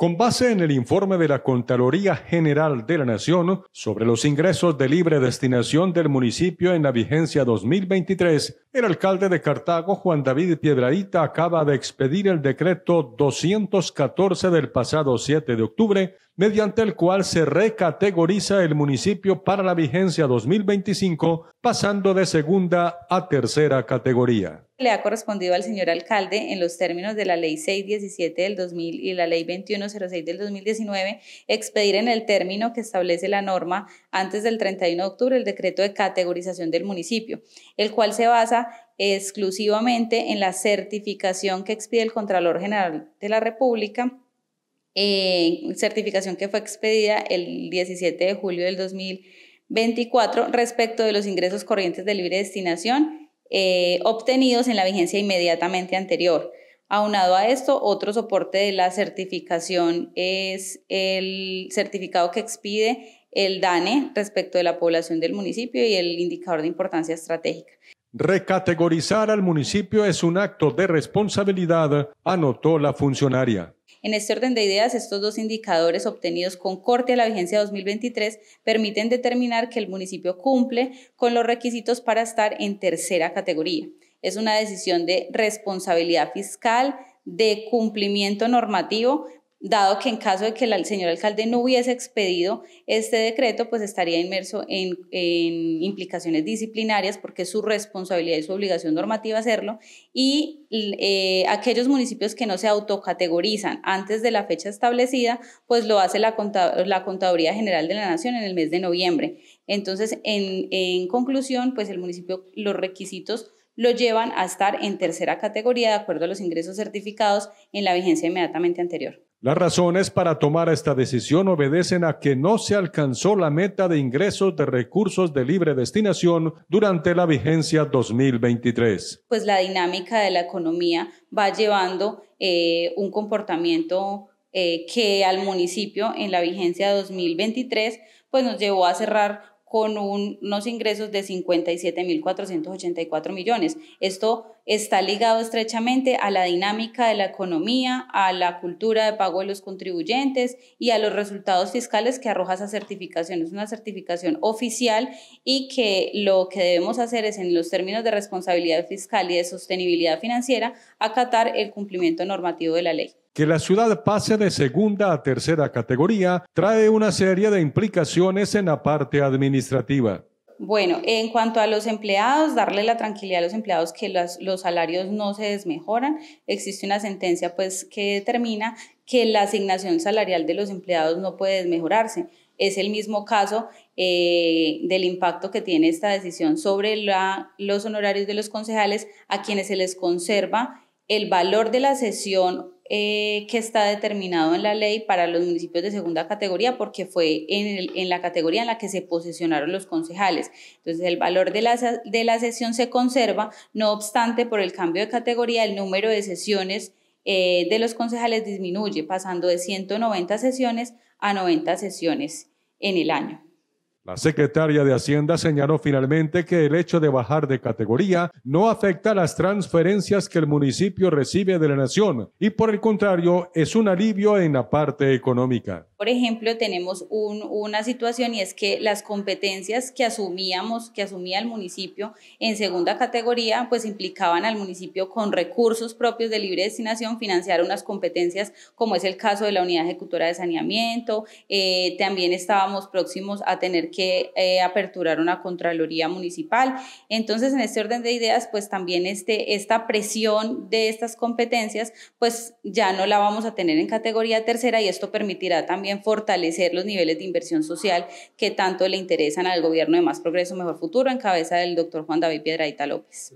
Con base en el informe de la Contraloría General de la Nación sobre los ingresos de libre destinación del municipio en la vigencia 2023, el alcalde de Cartago, Juan David Piedraíta, acaba de expedir el decreto 214 del pasado 7 de octubre, mediante el cual se recategoriza el municipio para la vigencia 2025, pasando de segunda a tercera categoría le ha correspondido al señor alcalde en los términos de la ley 617 del 2000 y la ley 2106 del 2019 expedir en el término que establece la norma antes del 31 de octubre el decreto de categorización del municipio, el cual se basa exclusivamente en la certificación que expide el Contralor General de la República eh, certificación que fue expedida el 17 de julio del 2024 respecto de los ingresos corrientes de libre destinación eh, obtenidos en la vigencia inmediatamente anterior. Aunado a esto, otro soporte de la certificación es el certificado que expide el DANE respecto de la población del municipio y el indicador de importancia estratégica. Recategorizar al municipio es un acto de responsabilidad, anotó la funcionaria. En este orden de ideas, estos dos indicadores obtenidos con corte a la vigencia 2023 permiten determinar que el municipio cumple con los requisitos para estar en tercera categoría. Es una decisión de responsabilidad fiscal, de cumplimiento normativo, dado que en caso de que el señor alcalde no hubiese expedido este decreto, pues estaría inmerso en, implicaciones disciplinarias porque es su responsabilidad y su obligación normativa hacerlo. Y eh, aquellos municipios que no se autocategorizan antes de la fecha establecida, pues lo hace la, Contaduría General de la Nación en el mes de noviembre. Entonces, en conclusión, pues el municipio, los requisitos lo llevan a estar en tercera categoría de acuerdo a los ingresos certificados en la vigencia inmediatamente anterior. Las razones para tomar esta decisión obedecen a que no se alcanzó la meta de ingresos de recursos de libre destinación durante la vigencia 2023. Pues la dinámica de la economía va llevando eh, un comportamiento eh, que al municipio en la vigencia 2023 pues nos llevó a cerrar con unos ingresos de 57.484 millones. Esto está ligado estrechamente a la dinámica de la economía, a la cultura de pago de los contribuyentes y a los resultados fiscales que arroja esa certificación. Es una certificación oficial y que lo que debemos hacer es en los términos de responsabilidad fiscal y de sostenibilidad financiera acatar el cumplimiento normativo de la ley. Que la ciudad pase de segunda a tercera categoría trae una serie de implicaciones en la parte administrativa. Bueno, en cuanto a los empleados, darle la tranquilidad a los empleados que los, salarios no se desmejoran. Existe una sentencia pues que determina que la asignación salarial de los empleados no puede desmejorarse. Es el mismo caso eh, del impacto que tiene esta decisión sobre los honorarios de los concejales a quienes se les conserva el valor de la sesión eh, que está determinado en la ley para los municipios de segunda categoría porque fue en, la categoría en la que se posicionaron los concejales. Entonces el valor de la, sesión se conserva, no obstante por el cambio de categoría el número de sesiones eh, de los concejales disminuye, pasando de 190 sesiones a 90 sesiones en el año. La secretaria de Hacienda señaló finalmente que el hecho de bajar de categoría no afecta las transferencias que el municipio recibe de la nación y por el contrario es un alivio en la parte económica. Por ejemplo, tenemos una situación y es que las competencias que asumíamos, que asumía el municipio en segunda categoría, pues implicaban al municipio con recursos propios de libre destinación financiar unas competencias como es el caso de la unidad ejecutora de saneamiento. Eh, también estábamos próximos a tener que eh, aperturar una Contraloría Municipal. Entonces, en este orden de ideas, pues también este, esta presión de estas competencias, pues ya no la vamos a tener en categoría tercera y esto permitirá también fortalecer los niveles de inversión social que tanto le interesan al gobierno de Más Progreso, Mejor Futuro, en cabeza del doctor Juan David Piedraita López.